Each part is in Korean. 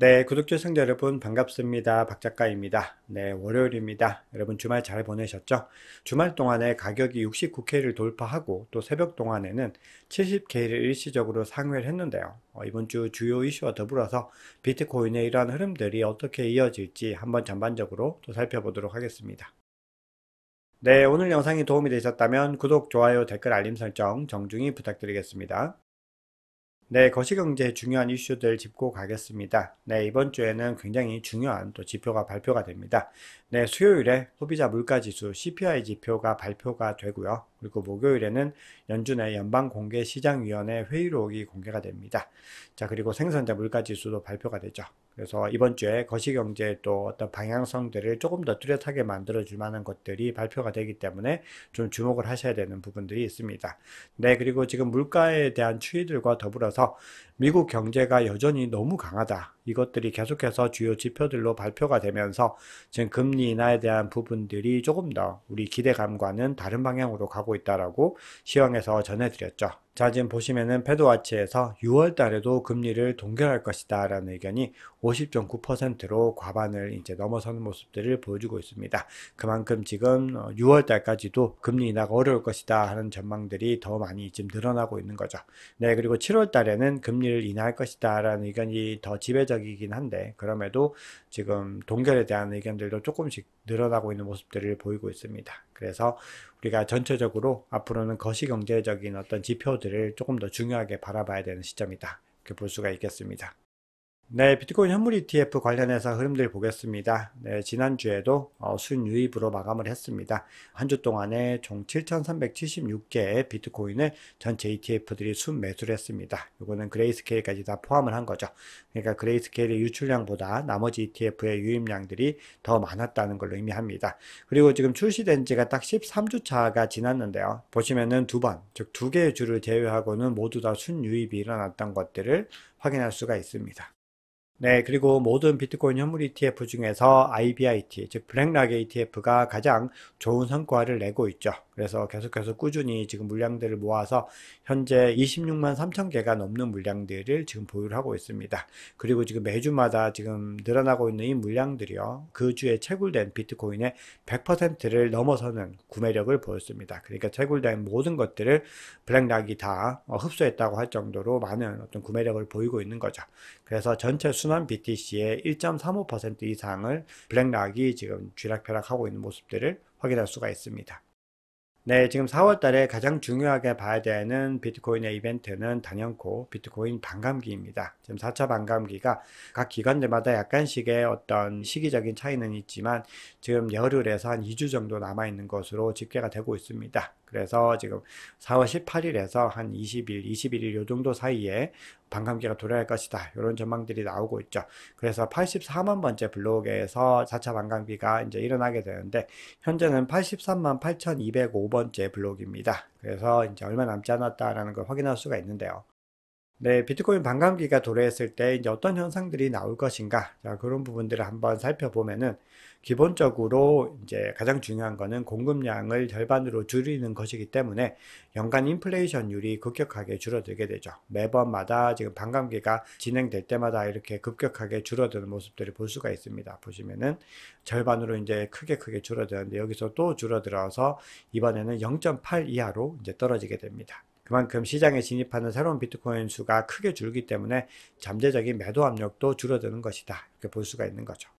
네, 구독자생자 여러분 반갑습니다. 박 작가입니다. 네, 월요일입니다. 여러분 주말 잘 보내셨죠? 주말 동안에 가격이 69K를 돌파하고 또 새벽 동안에는 70K를 일시적으로 상회를 했는데요. 어, 이번 주 주요 이슈와 더불어서 비트코인의 이러한 흐름들이 어떻게 이어질지 한번 전반적으로 또 살펴보도록 하겠습니다. 네, 오늘 영상이 도움이 되셨다면 구독, 좋아요, 댓글, 알림 설정 정중히 부탁드리겠습니다. 네, 거시경제 중요한 이슈들 짚고 가겠습니다. 네, 이번 주에는 굉장히 중요한 또 지표가 발표가 됩니다. 네, 수요일에 소비자 물가지수 CPI 지표가 발표가 되고요. 그리고 목요일에는 연준의 연방공개시장위원회 회의록이 공개가 됩니다. 자, 그리고 생산자 물가지수도 발표가 되죠. 그래서 이번 주에 거시경제의 또 어떤 방향성들을 조금 더 뚜렷하게 만들어줄 만한 것들이 발표가 되기 때문에 좀 주목을 하셔야 되는 부분들이 있습니다. 네, 그리고 지금 물가에 대한 추이들과 더불어서 미국 경제가 여전히 너무 강하다. 이것들이 계속해서 주요 지표들로 발표가 되면서 지금 금리 인하에 대한 부분들이 조금 더 우리 기대감과는 다른 방향으로 가고 있다라고 시황에서 전해드렸죠. 자, 지금 보시면은 패드와치에서 6월 달에도 금리를 동결할 것이다 라는 의견이 50.9%로 과반을 이제 넘어서는 모습들을 보여주고 있습니다. 그만큼 지금 6월 어, 달까지도 금리 인하가 어려울 것이다 하는 전망들이 더 많이 지금 늘어나고 있는 거죠. 네, 그리고 7월 달에는 금리를 인하할 것이다 라는 의견이 더 지배적이긴 한데 그럼에도 지금 동결에 대한 의견들도 조금씩 늘어나고 있는 모습들을 보이고 있습니다. 그래서 우리가 전체적으로 앞으로는 거시경제적인 어떤 지표들을 조금 더 중요하게 바라봐야 되는 시점이다. 이렇게 볼 수가 있겠습니다. 네, 비트코인 현물 ETF 관련해서 흐름들 보겠습니다. 네, 지난주에도 어, 순유입으로 마감을 했습니다. 한 주 동안에 총 7,376개의 비트코인을 전체 ETF들이 순매수를 했습니다. 이거는 그레이스케일까지 다 포함을 한 거죠. 그러니까 그레이스케일의 유출량보다 나머지 ETF의 유입량들이 더 많았다는 걸 의미합니다. 그리고 지금 출시된 지가 딱 13주 차가 지났는데요. 보시면은 두 번, 즉 두 개의 주를 제외하고는 모두 다 순유입이 일어났던 것들을 확인할 수가 있습니다. 네, 그리고 모든 비트코인 현물 ETF 중에서 IBIT, 즉 블랙락 ETF가 가장 좋은 성과를 내고 있죠. 그래서 계속해서 꾸준히 지금 물량들을 모아서 현재 26만 3천 개가 넘는 물량들을 지금 보유를 하고 있습니다. 그리고 지금 매주마다 지금 늘어나고 있는 이 물량들이요. 그 주에 채굴된 비트코인의 100%를 넘어서는 구매력을 보였습니다. 그러니까 채굴된 모든 것들을 블랙락이 다 어, 흡수했다고 할 정도로 많은 어떤 구매력을 보이고 있는 거죠. 그래서 전체 순환 BTC의 1.35% 이상을 블랙락이 지금 쥐락펴락하고 있는 모습들을 확인할 수가 있습니다. 네, 지금 4월 달에 가장 중요하게 봐야 되는 비트코인의 이벤트는 단연코 비트코인 반감기입니다. 지금 4차 반감기가 각 기관들마다 약간씩의 어떤 시기적인 차이는 있지만 지금 열흘에서 한 2주 정도 남아있는 것으로 집계가 되고 있습니다. 그래서 지금 4월 18일에서 한 20일, 21일 요 정도 사이에 반감기가 도래할 것이다. 이런 전망들이 나오고 있죠. 그래서 84만 번째 블록에서 4차 반감기가 이제 일어나게 되는데 현재는 83만 8,205번째 블록입니다. 그래서 이제 얼마 남지 않았다라는 걸 확인할 수가 있는데요. 네, 비트코인 반감기가 도래했을 때 이제 어떤 현상들이 나올 것인가? 자, 그런 부분들을 한번 살펴보면은 기본적으로 이제 가장 중요한 거는 공급량을 절반으로 줄이는 것이기 때문에 연간 인플레이션율이 급격하게 줄어들게 되죠. 매번마다 지금 반감기가 진행될 때마다 이렇게 급격하게 줄어드는 모습들을 볼 수가 있습니다. 보시면은 절반으로 이제 크게 크게 줄어드는데 여기서 또 줄어들어서 이번에는 0.8 이하로 이제 떨어지게 됩니다. 그만큼 시장에 진입하는 새로운 비트코인 수가 크게 줄기 때문에 잠재적인 매도 압력도 줄어드는 것이다. 이렇게 볼 수가 있는 거죠.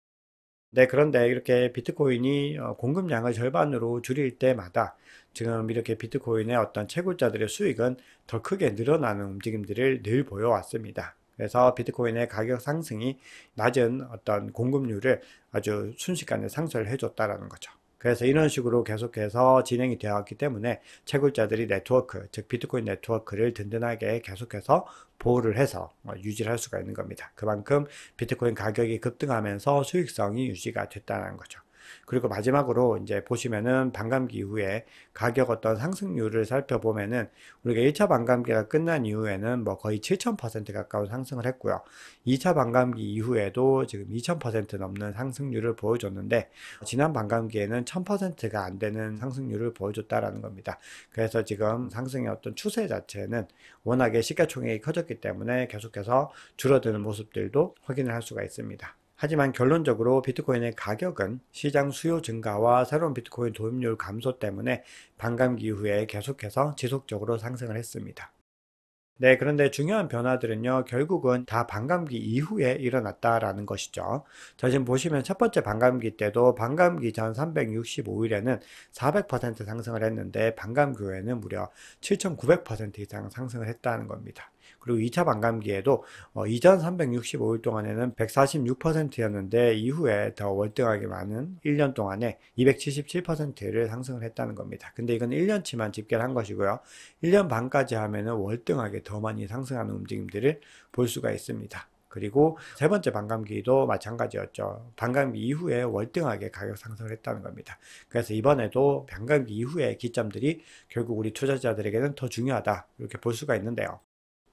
네, 그런데 이렇게 비트코인이 어, 공급량을 절반으로 줄일 때마다 지금 이렇게 비트코인의 어떤 채굴자들의 수익은 더 크게 늘어나는 움직임들을 늘 보여왔습니다. 그래서 비트코인의 가격 상승이 낮은 어떤 공급률을 아주 순식간에 상쇄를 해줬다라는 거죠. 그래서 이런 식으로 계속해서 진행이 되어왔기 때문에 채굴자들이 네트워크, 즉 비트코인 네트워크를 든든하게 계속해서 보호를 해서 어, 유지를 할 수가 있는 겁니다. 그만큼 비트코인 가격이 급등하면서 수익성이 유지가 됐다는 거죠. 그리고 마지막으로 이제 보시면은 반감기 이후에 가격 어떤 상승률을 살펴보면은 우리가 1차 반감기가 끝난 이후에는 뭐 거의 7,000% 가까운 상승을 했고요. 2차 반감기 이후에도 지금 2,000% 넘는 상승률을 보여줬는데 지난 반감기에는 1,000%가 안 되는 상승률을 보여줬다라는 겁니다. 그래서 지금 상승의 어떤 추세 자체는 워낙에 시가총액이 커졌기 때문에 계속해서 줄어드는 모습들도 확인을 할 수가 있습니다. 하지만 결론적으로 비트코인의 가격은 시장 수요 증가와 새로운 비트코인 도입률 감소 때문에 반감기 이후에 계속해서 지속적으로 상승을 했습니다. 네, 그런데 중요한 변화들은요, 결국은 다 반감기 이후에 일어났다라는 것이죠. 자, 지금 보시면 첫 번째 반감기 때도 반감기 전 365일에는 400% 상승을 했는데, 반감기 후에는 무려 7,900% 이상 상승을 했다는 겁니다. 그리고 2차 반감기에도 어, 이전 365일 동안에는 146%였는데 이후에 더 월등하게 많은 1년 동안에 277%를 상승을 했다는 겁니다. 근데 이건 1년치만 집계를 한 것이고요. 1년 반까지 하면은 월등하게 더 많이 상승하는 움직임들을 볼 수가 있습니다. 그리고 세 번째 반감기도 마찬가지였죠. 반감기 이후에 월등하게 가격 상승을 했다는 겁니다. 그래서 이번에도 반감기 이후에 기점들이 결국 우리 투자자들에게는 더 중요하다 이렇게 볼 수가 있는데요.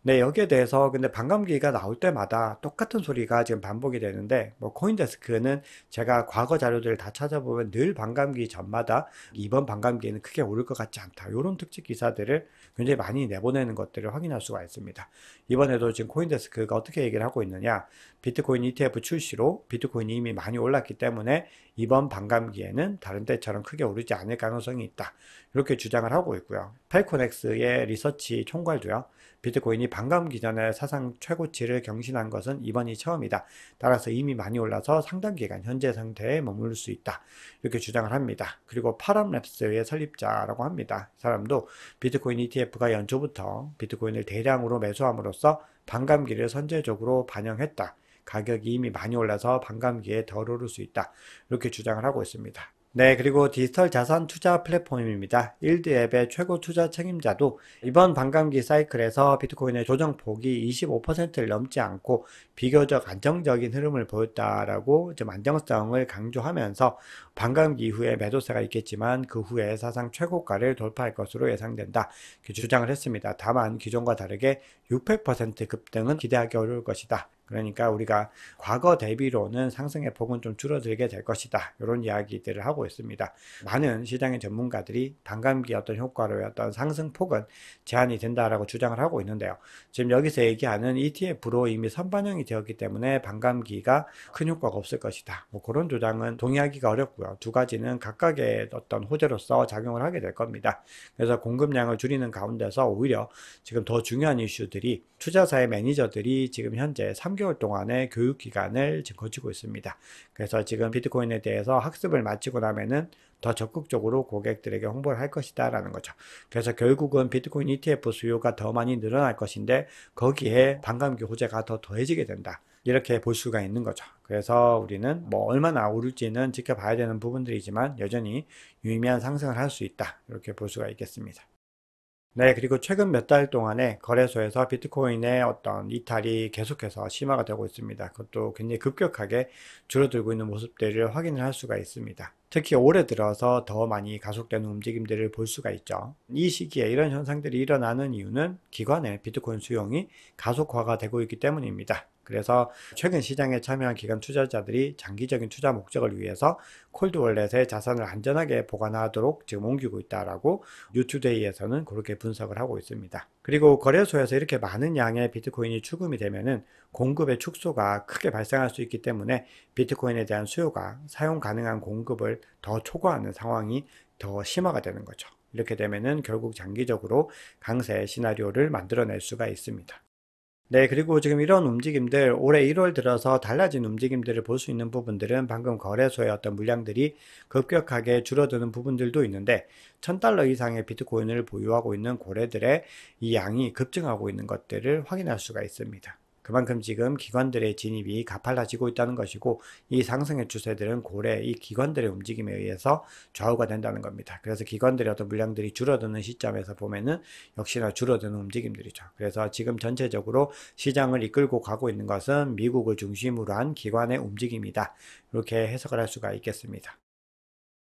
네, 여기에 대해서 근데 반감기가 나올 때마다 똑같은 소리가 지금 반복이 되는데, 뭐, 코인데스크는 제가 과거 자료들을 다 찾아보면 늘 반감기 전마다 이번 반감기에는 크게 오를 것 같지 않다. 이런 특집 기사들을 굉장히 많이 내보내는 것들을 확인할 수가 있습니다. 이번에도 지금 코인데스크가 어떻게 얘기를 하고 있느냐. 비트코인 ETF 출시로 비트코인이 이미 많이 올랐기 때문에 이번 반감기에는 다른 때처럼 크게 오르지 않을 가능성이 있다. 이렇게 주장을 하고 있고요. 펠코넥스의 리서치 총괄도요. 비트코인이 반감기 전에 사상 최고치를 경신한 것은 이번이 처음이다. 따라서 이미 많이 올라서 상당 기간 현재 상태에 머물 수 있다. 이렇게 주장을 합니다. 그리고 파람랩스의 설립자라고 합니다. 사람도 비트코인 ETF가 연초부터 비트코인을 대량으로 매수함으로써 반감기를 선제적으로 반영했다. 가격이 이미 많이 올라서 반감기에 덜 오를 수 있다. 이렇게 주장을 하고 있습니다. 네, 그리고 디지털 자산 투자 플랫폼입니다. 일드 앱의 최고 투자 책임자도 이번 반감기 사이클에서 비트코인의 조정폭이 25%를 넘지 않고 비교적 안정적인 흐름을 보였다라고 좀 안정성을 강조하면서 반감기 이후에 매도세가 있겠지만 그 후에 사상 최고가를 돌파할 것으로 예상된다. 주장을 했습니다. 다만 기존과 다르게 600% 급등은 기대하기 어려울 것이다. 그러니까 우리가 과거 대비로는 상승의 폭은 좀 줄어들게 될 것이다. 이런 이야기들을 하고 있습니다. 많은 시장의 전문가들이 반감기의 어떤 효과로의 어떤 상승폭은 제한이 된다라고 주장을 하고 있는데요. 지금 여기서 얘기하는 ETF로 이미 선반영이 되었기 때문에 반감기가 큰 효과가 없을 것이다. 뭐 그런 주장은 동의하기가 어렵고요. 두 가지는 각각의 어떤 호재로서 작용을 하게 될 겁니다. 그래서 공급량을 줄이는 가운데서 오히려 지금 더 중요한 이슈들이 투자사의 매니저들이 지금 현재 3 3개월 동안의 교육 기간을 지금 거치고 있습니다. 그래서 지금 비트코인에 대해서 학습을 마치고 나면은 더 적극적으로 고객들에게 홍보를 할 것이다 라는 거죠. 그래서 결국은 비트코인 ETF 수요가 더 많이 늘어날 것인데 거기에 반감기 호재가 더 더해지게 된다. 이렇게 볼 수가 있는 거죠. 그래서 우리는 뭐 얼마나 오를지는 지켜봐야 되는 부분들이지만 여전히 유의미한 상승을 할 수 있다. 이렇게 볼 수가 있겠습니다. 네, 그리고 최근 몇 달 동안에 거래소에서 비트코인의 어떤 이탈이 계속해서 심화가 되고 있습니다. 그것도 굉장히 급격하게 줄어들고 있는 모습들을 확인을 할 수가 있습니다. 특히 올해 들어서 더 많이 가속되는 움직임들을 볼 수가 있죠. 이 시기에 이런 현상들이 일어나는 이유는 기관의 비트코인 수용이 가속화가 되고 있기 때문입니다. 그래서 최근 시장에 참여한 기관 투자자들이 장기적인 투자 목적을 위해서 콜드월렛에 자산을 안전하게 보관하도록 지금 옮기고 있다라고 뉴투데이에서는 그렇게 분석을 하고 있습니다. 그리고 거래소에서 이렇게 많은 양의 비트코인이 출금이 되면은 공급의 축소가 크게 발생할 수 있기 때문에 비트코인에 대한 수요가 사용 가능한 공급을 더 초과하는 상황이 더 심화가 되는 거죠. 이렇게 되면은 결국 장기적으로 강세 시나리오를 만들어낼 수가 있습니다. 네, 그리고 지금 이런 움직임들, 올해 1월 들어서 달라진 움직임들을 볼 수 있는 부분들은 방금 거래소의 어떤 물량들이 급격하게 줄어드는 부분들도 있는데, 1000달러 이상의 비트코인을 보유하고 있는 고래들의 이 양이 급증하고 있는 것들을 확인할 수가 있습니다. 그만큼 지금 기관들의 진입이 가팔라지고 있다는 것이고 이 상승의 추세들은 고래 이 기관들의 움직임에 의해서 좌우가 된다는 겁니다. 그래서 기관들의 어떤 물량들이 줄어드는 시점에서 보면은 역시나 줄어드는 움직임들이죠. 그래서 지금 전체적으로 시장을 이끌고 가고 있는 것은 미국을 중심으로 한 기관의 움직임이다. 이렇게 해석을 할 수가 있겠습니다.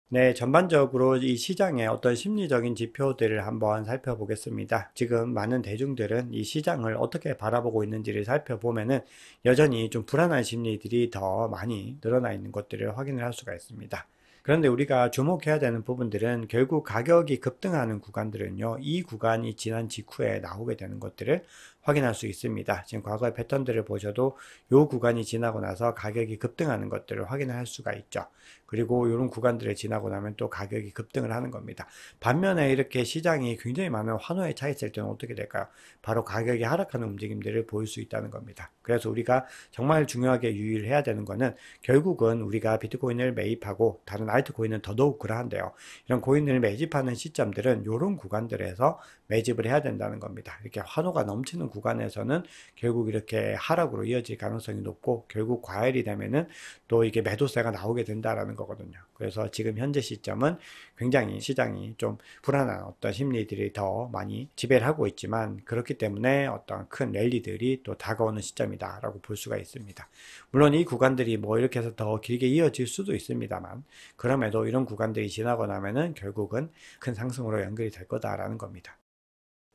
네, 전반적으로 이 시장의 어떤 심리적인 지표들을 한번 살펴보겠습니다. 지금 많은 대중들은 이 시장을 어떻게 바라보고 있는지를 살펴보면은 여전히 좀 불안한 심리들이 더 많이 늘어나 있는 것들을 확인을 할 수가 있습니다. 그런데 우리가 주목해야 되는 부분들은 결국 가격이 급등하는 구간들은요, 이 구간이 지난 직후에 나오게 되는 것들을 확인할 수 있습니다. 지금 과거의 패턴들을 보셔도 이 구간이 지나고 나서 가격이 급등하는 것들을 확인할 수가 있죠. 그리고 이런 구간들을 지나고 나면 또 가격이 급등을 하는 겁니다. 반면에 이렇게 시장이 굉장히 많은 환호에 차 있을 때는 어떻게 될까요? 바로 가격이 하락하는 움직임들을 보일 수 있다는 겁니다. 그래서 우리가 정말 중요하게 유의를 해야 되는 것은 결국은 우리가 비트코인을 매입하고 다른 알트코인은 더더욱 그러한데요. 이런 코인을 매집하는 시점들은 이런 구간들에서 매집을 해야 된다는 겁니다. 이렇게 환호가 넘치는 구간 구간에서는 결국 이렇게 하락으로 이어질 가능성이 높고 결국 과열이 되면은 또 이게 매도세가 나오게 된다라는 거거든요. 그래서 지금 현재 시점은 굉장히 시장이 좀 불안한 어떤 심리들이 더 많이 지배를 하고 있지만 그렇기 때문에 어떤 큰 랠리들이 또 다가오는 시점이다라고 볼 수가 있습니다. 물론 이 구간들이 뭐 이렇게 해서 더 길게 이어질 수도 있습니다만 그럼에도 이런 구간들이 지나고 나면은 결국은 큰 상승으로 연결이 될 거다라는 겁니다.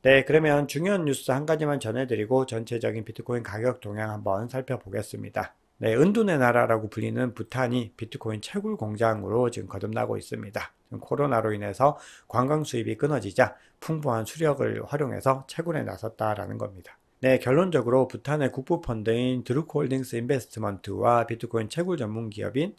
네, 그러면 중요한 뉴스 한 가지만 전해드리고 전체적인 비트코인 가격 동향 한번 살펴보겠습니다. 네, 은둔의 나라라고 불리는 부탄이 비트코인 채굴 공장으로 지금 거듭나고 있습니다. 코로나로 인해서 관광 수입이 끊어지자 풍부한 수력을 활용해서 채굴에 나섰다라는 겁니다. 네, 결론적으로 부탄의 국부 펀드인 드루코홀딩스 인베스트먼트와 비트코인 채굴 전문 기업인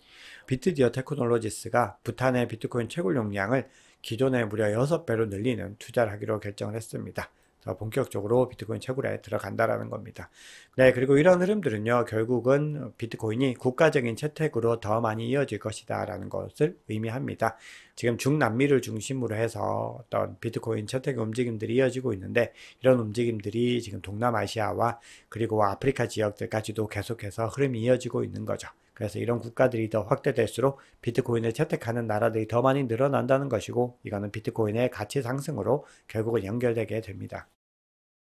비트디어 테크놀로지스가 부탄의 비트코인 채굴 용량을 기존에 무려 6배로 늘리는 투자를 하기로 결정을 했습니다. 본격적으로 비트코인 채굴에 들어간다라는 겁니다. 네, 그리고 이런 흐름들은요, 결국은 비트코인이 국가적인 채택으로 더 많이 이어질 것이다라는 것을 의미합니다. 지금 중남미를 중심으로 해서 어떤 비트코인 채택 움직임들이 이어지고 있는데, 이런 움직임들이 지금 동남아시아와 그리고 아프리카 지역들까지도 계속해서 흐름이 이어지고 있는 거죠. 그래서 이런 국가들이 더 확대될수록 비트코인을 채택하는 나라들이 더 많이 늘어난다는 것이고 이거는 비트코인의 가치 상승으로 결국은 연결되게 됩니다.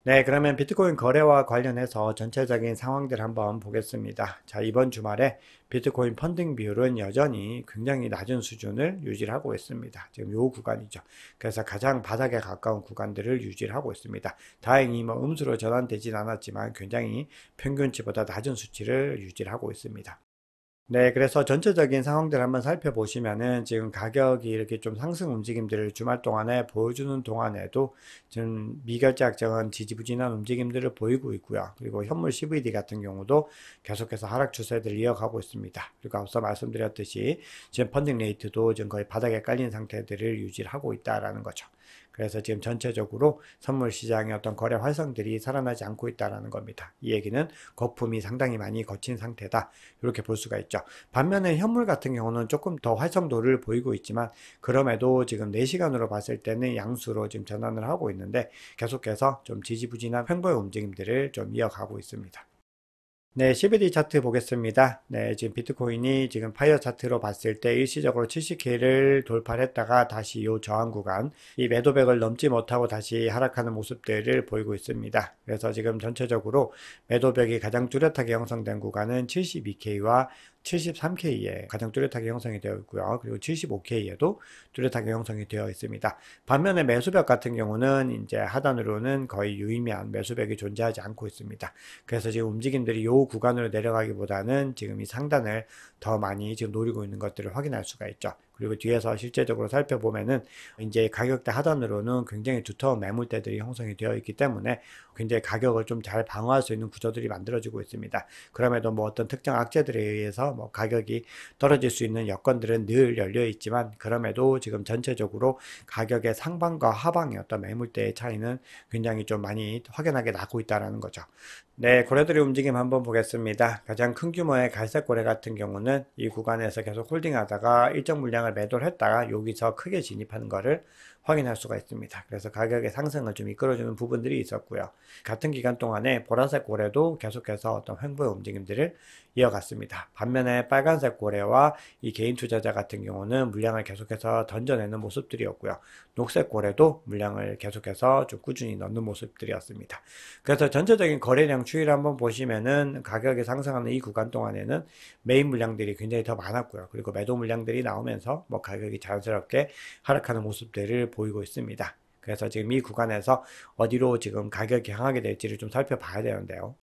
네, 그러면 비트코인 거래와 관련해서 전체적인 상황들 한번 보겠습니다. 자, 이번 주말에 비트코인 펀딩 비율은 여전히 굉장히 낮은 수준을 유지하고 있습니다. 지금 요 구간이죠. 그래서 가장 바닥에 가까운 구간들을 유지하고 있습니다. 다행히 뭐 음수로 전환되진 않았지만 굉장히 평균치보다 낮은 수치를 유지하고 있습니다. 네, 그래서 전체적인 상황들 한번 살펴보시면은 지금 가격이 이렇게 좀 상승 움직임들을 주말 동안에 보여주는 동안에도 지금 미결제 약정은 지지부진한 움직임들을 보이고 있고요. 그리고 현물 CVD 같은 경우도 계속해서 하락 추세를 이어가고 있습니다. 그리고 앞서 말씀드렸듯이 지금 펀딩 레이트도 지금 거의 바닥에 깔린 상태들을 유지하고 있다라는 거죠. 그래서 지금 전체적으로 선물 시장의 어떤 거래 활성들이 살아나지 않고 있다라는 겁니다. 이 얘기는 거품이 상당히 많이 거친 상태다. 이렇게 볼 수가 있죠. 반면에 현물 같은 경우는 조금 더 활성도를 보이고 있지만 그럼에도 지금 4시간으로 봤을 때는 양수로 지금 전환을 하고 있는데 계속해서 좀 지지부진한 횡보의 움직임들을 좀 이어가고 있습니다. 네, CBD 차트 보겠습니다. 네, 지금 비트코인이 지금 파이어 차트로 봤을 때 일시적으로 70K를 돌파했다가 다시 요 저항 구간, 이 매도백을 넘지 못하고 다시 하락하는 모습들을 보이고 있습니다. 그래서 지금 전체적으로 매도백이 가장 뚜렷하게 형성된 구간은 72K와 73K에 가장 뚜렷하게 형성이 되어 있고요. 그리고 75K에도 뚜렷하게 형성이 되어 있습니다. 반면에 매수벽 같은 경우는 이제 하단으로는 거의 유의미한 매수벽이 존재하지 않고 있습니다. 그래서 지금 움직임들이 요 구간으로 내려가기보다는 지금 이 상단을 더 많이 지금 노리고 있는 것들을 확인할 수가 있죠. 그리고 뒤에서 실제적으로 살펴보면은 이제 가격대 하단으로는 굉장히 두터운 매물대들이 형성이 되어 있기 때문에 굉장히 가격을 좀 잘 방어할 수 있는 구조들이 만들어지고 있습니다. 그럼에도 뭐 어떤 특정 악재들에 의해서 뭐 가격이 떨어질 수 있는 여건들은 늘 열려 있지만 그럼에도 지금 전체적으로 가격의 상방과 하방의 어떤 매물대의 차이는 굉장히 좀 많이 확연하게 나고 있다는 거죠. 네, 고래들의 움직임 한번 보겠습니다. 가장 큰 규모의 갈색 고래 같은 경우는 이 구간에서 계속 홀딩하다가 일정 물량을 시장을 매도를 했다가 여기서 크게 진입하는 거를 확인할 수가 있습니다. 그래서 가격의 상승을 좀 이끌어주는 부분들이 있었고요. 같은 기간 동안에 보라색 고래도 계속해서 어떤 횡보의 움직임들을 이어갔습니다. 반면에 빨간색 고래와 이 개인 투자자 같은 경우는 물량을 계속해서 던져내는 모습들이었고요. 녹색 고래도 물량을 계속해서 좀 꾸준히 넣는 모습들이었습니다. 그래서 전체적인 거래량 추이를 한번 보시면은 가격이 상승하는 이 구간 동안에는 메인 물량들이 굉장히 더 많았고요. 그리고 매도 물량들이 나오면서 뭐 가격이 자연스럽게 하락하는 모습들을 보이고 있습니다. 그래서 지금 이 구간에서 어디로 지금 가격이 향하게 될지를 좀 살펴봐야 되는데요.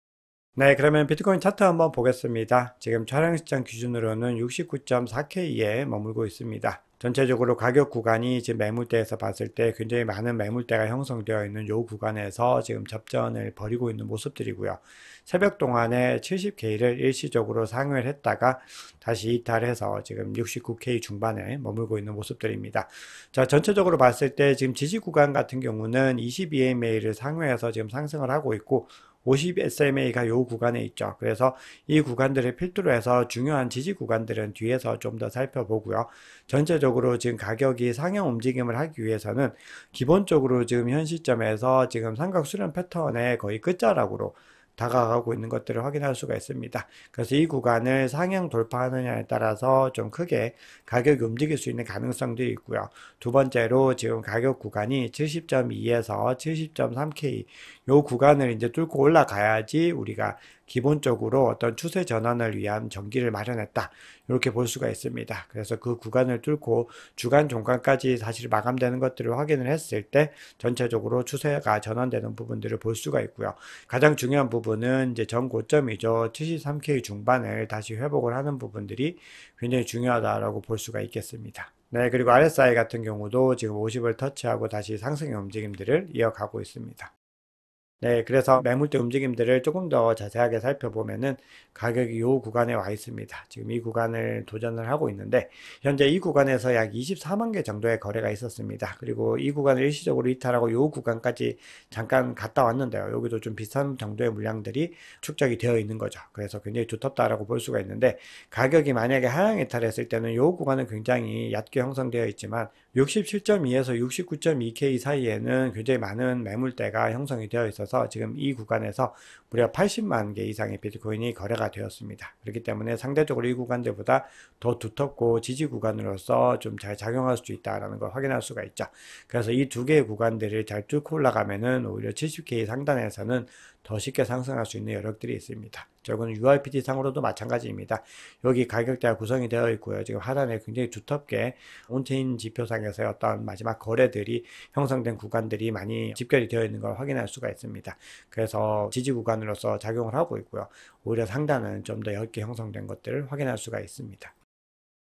네 그러면 비트코인 차트 한번 보겠습니다. 지금 촬영 시점 기준으로는 69.4K에 머물고 있습니다. 전체적으로 가격 구간이 지금 매물대에서 봤을 때 굉장히 많은 매물대가 형성되어 있는 요 구간에서 지금 접전을 벌이고 있는 모습들이고요. 새벽 동안에 70K를 일시적으로 상회를 했다가 다시 이탈해서 지금 69K 중반에 머물고 있는 모습들입니다. 자, 전체적으로 봤을 때 지금 지지 구간 같은 경우는 22MA를 상회해서 지금 상승을 하고 있고 50SMA가 요 구간에 있죠. 그래서 이 구간들을 필두로 해서 중요한 지지 구간들은 뒤에서 좀 더 살펴보고요. 전체적으로 지금 가격이 상향 움직임을 하기 위해서는 기본적으로 지금 현 시점에서 지금 삼각 수련 패턴의 거의 끝자락으로 다가가고 있는 것들을 확인할 수가 있습니다. 그래서 이 구간을 상향 돌파하느냐에 따라서 좀 크게 가격이 움직일 수 있는 가능성도 있고요. 두 번째로 지금 가격 구간이 70.2에서 70.3K 요 구간을 이제 뚫고 올라가야지 우리가 기본적으로 어떤 추세 전환을 위한 전기를 마련했다. 이렇게 볼 수가 있습니다. 그래서 그 구간을 뚫고 주간 종간까지 사실 마감되는 것들을 확인을 했을 때 전체적으로 추세가 전환되는 부분들을 볼 수가 있고요. 가장 중요한 부분은 이제 전 고점이죠. 73K 중반을 다시 회복을 하는 부분들이 굉장히 중요하다라고 볼 수가 있겠습니다. 네, 그리고 RSI 같은 경우도 지금 50을 터치하고 다시 상승의 움직임들을 이어가고 있습니다. 네, 그래서 매물대 움직임들을 조금 더 자세하게 살펴보면은 가격이 요 구간에 와 있습니다. 지금 이 구간을 도전을 하고 있는데 현재 이 구간에서 약 24만 개 정도의 거래가 있었습니다. 그리고 이 구간을 일시적으로 이탈하고 요 구간까지 잠깐 갔다 왔는데요. 여기도 좀 비슷한 정도의 물량들이 축적이 되어 있는 거죠. 그래서 굉장히 두텁다라고 볼 수가 있는데 가격이 만약에 하향 이탈했을 때는 요 구간은 굉장히 얕게 형성되어 있지만 67.2에서 69.2K 사이에는 굉장히 많은 매물대가 형성이 되어 있어서 지금 이 구간에서 무려 80만 개 이상의 비트코인이 거래가 되었습니다. 그렇기 때문에 상대적으로 이 구간들보다 더 두텁고 지지 구간으로서 좀 잘 작용할 수 있다라는 걸 확인할 수가 있죠. 그래서 이 두 개의 구간들을 잘 뚫고 올라가면은 오히려 70K 상단에서는 더 쉽게 상승할 수 있는 여력들이 있습니다. 결국 URPT 상으로도 마찬가지입니다. 여기 가격대가 구성이 되어 있고요. 지금 하단에 굉장히 두텁게 온체인 지표상에서의 어떤 마지막 거래들이 형성된 구간들이 많이 집결이 되어 있는 걸 확인할 수가 있습니다. 그래서 지지 구간으로서 작용을 하고 있고요. 오히려 상단은 좀 더 얇게 형성된 것들을 확인할 수가 있습니다.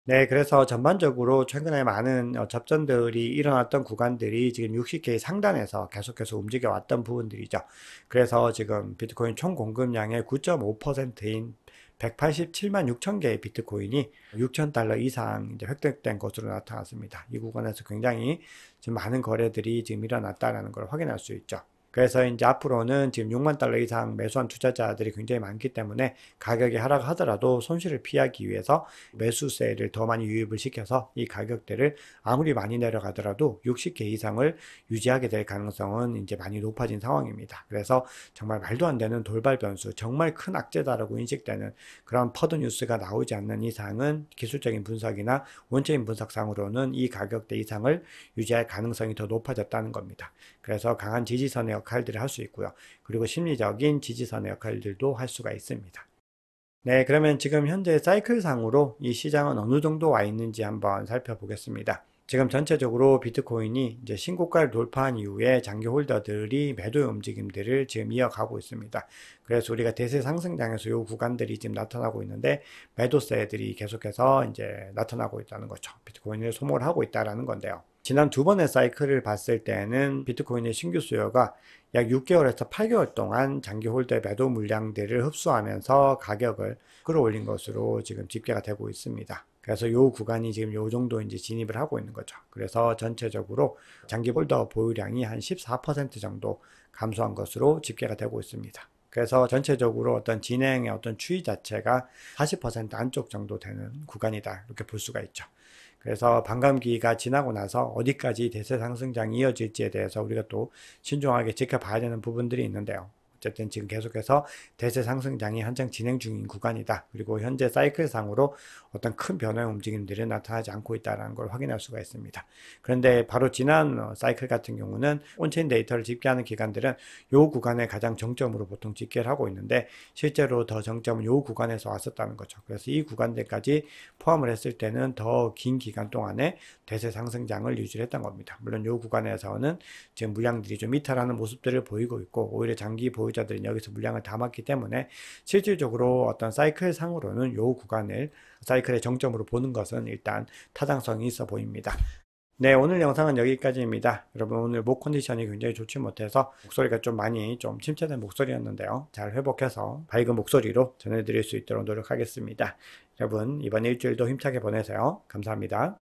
네, 그래서 전반적으로 최근에 많은 어, 접전들이 일어났던 구간들이 지금 60K 상단에서 계속해서 움직여왔던 부분들이죠. 그래서 지금 비트코인 총 공급량의 9.5%인 187만 6천 개의 비트코인이 6천 달러 이상 이제 획득된 것으로 나타났습니다. 이 구간에서 굉장히 지금 많은 거래들이 지금 일어났다라는 걸 확인할 수 있죠. 그래서 이제 앞으로는 지금 6만 달러 이상 매수한 투자자들이 굉장히 많기 때문에 가격이 하락하더라도 손실을 피하기 위해서 매수세를 더 많이 유입을 시켜서 이 가격대를 아무리 많이 내려가더라도 60개 이상을 유지하게 될 가능성은 이제 많이 높아진 상황입니다. 그래서 정말 말도 안 되는 돌발 변수, 정말 큰 악재다라고 인식되는 그런 퍼드 뉴스가 나오지 않는 이상은 기술적인 분석이나 원체인 분석상으로는 이 가격대 이상을 유지할 가능성이 더 높아졌다는 겁니다. 그래서 강한 지지선의 역할들을 할 수 있고요. 그리고 심리적인 지지선의 역할들도 할 수가 있습니다. 네, 그러면 지금 현재 사이클상으로 이 시장은 어느 정도 와 있는지 한번 살펴보겠습니다. 지금 전체적으로 비트코인이 이제 신고가를 돌파한 이후에 장기 홀더들이 매도의 움직임들을 지금 이어가고 있습니다. 그래서 우리가 대세 상승장에서 요 구간들이 지금 나타나고 있는데 매도세들이 계속해서 이제 나타나고 있다는 거죠. 비트코인을 소모를 하고 있다라는 건데요. 지난 두 번의 사이클을 봤을 때는 비트코인의 신규 수요가 약 6개월에서 8개월 동안 장기 홀더의 매도 물량들을 흡수하면서 가격을 끌어올린 것으로 지금 집계가 되고 있습니다. 그래서 요 구간이 지금 요 정도 이제 진입을 하고 있는 거죠. 그래서 전체적으로 장기 홀더 보유량이 한 14% 정도 감소한 것으로 집계가 되고 있습니다. 그래서 전체적으로 어떤 진행의 어떤 추이 자체가 40% 안쪽 정도 되는 구간이다. 이렇게 볼 수가 있죠. 그래서 반감기가 지나고 나서 어디까지 대세 상승장이 이어질지에 대해서 우리가 또 신중하게 지켜봐야 되는 부분들이 있는데요. 어쨌든 지금 계속해서 대세 상승장이 한창 진행 중인 구간이다. 그리고 현재 사이클상으로 어떤 큰 변화의 움직임들이 나타나지 않고 있다는 걸 확인할 수가 있습니다. 그런데 바로 지난 어, 사이클 같은 경우는 온체인 데이터를 집계하는 기관들은 이 구간에 가장 정점으로 보통 집계를 하고 있는데 실제로 더 정점은 이 구간에서 왔었다는 거죠. 그래서 이 구간들까지 포함을 했을 때는 더 긴 기간 동안에 대세 상승장을 유지했던 겁니다. 물론 이 구간에서는 지금 물량들이 좀 이탈하는 모습들을 보이고 있고 오히려 장기 보유 소유자들은 여기서 물량을 담았기 때문에 실질적으로 어떤 사이클 상으로는 요 구간을 사이클의 정점으로 보는 것은 일단 타당성이 있어 보입니다. 네, 오늘 영상은 여기까지입니다. 여러분, 오늘 목 컨디션이 굉장히 좋지 못해서 목소리가 좀 많이 좀 침체된 목소리였는데요. 잘 회복해서 밝은 목소리로 전해드릴 수 있도록 노력하겠습니다. 여러분, 이번 일주일도 힘차게 보내세요. 감사합니다.